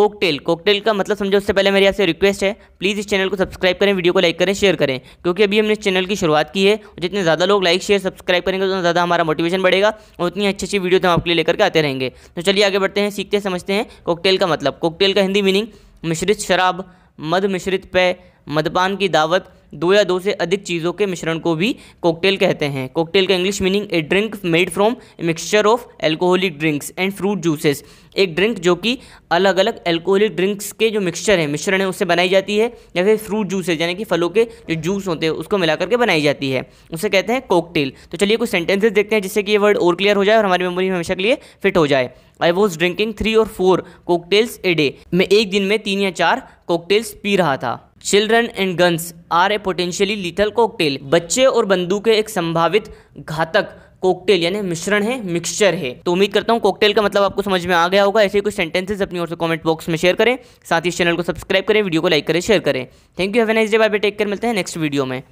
cocktail cocktail का मतलब समझो उससे पहले मेरी आपसे रिक्वेस्ट है प्लीज़ इस चैनल को सब्सक्राइब करें वीडियो को लाइक करें शेयर करें क्योंकि अभी हमने इस चैनल की शुरुआत की है और जितने ज़्यादा लोग लाइक शेयर सब्सक्राइब करेंगे उतना ज़्यादा हमारा मोटिवेशन बढ़ेगा और उतनी अच्छी अच्छी वीडियो हम आपके लिए लेकर के आते रहेंगे तो चलिए आगे बढ़ते हैं सीखते समझते हैं कोकटेल का मतलब कोकटेल का हिंदी मीनिंग मिश्रित शराब मध मिश्रित पेय मदपान की दावत दो या दो से अधिक चीज़ों के मिश्रण को भी कोकटेल कहते हैं कोकटेल का English meaning a drink made from mixture of alcoholic drinks and fruit juices एक ड्रिंक जो कि अलग अलग एल्कोहलिक ड्रिंक्स के जो मिक्सचर है मिश्रण है उससे बनाई जाती है या फिर फ्रूट है यानी कि फलों के जो जूस होते हैं उसको मिला करके बनाई जाती है उसे कहते हैं कोकटेल तो चलिए कुछ सेंटेंसेज देखते हैं जिससे कि ये वर्ड और क्लियर हो जाए और हमारी मेमोरी हमेशा के लिए फिट हो जाए आई वॉज ड्रिंकिंग थ्री और फोर कोकटेल्स ए डे मैं एक दिन में तीन या चार कॉकटेल्स पी रहा था children and guns are a potentially lethal cocktail बच्चे और के एक संभावित घातक कोकटेल यानी मिश्रण है मिक्सचर है तो उम्मीद करता हूँ कोकटेल का मतलब आपको समझ में आ गया होगा ऐसे कुछ सेंटेंसेस अपनी ओर से कमेंट बॉक्स में शेयर करें साथ ही इस चैनल को सब्सक्राइब करें वीडियो को लाइक करें शेयर करें thank you have a nice day bye take care मिलते हैं नेक्स्ट वीडियो में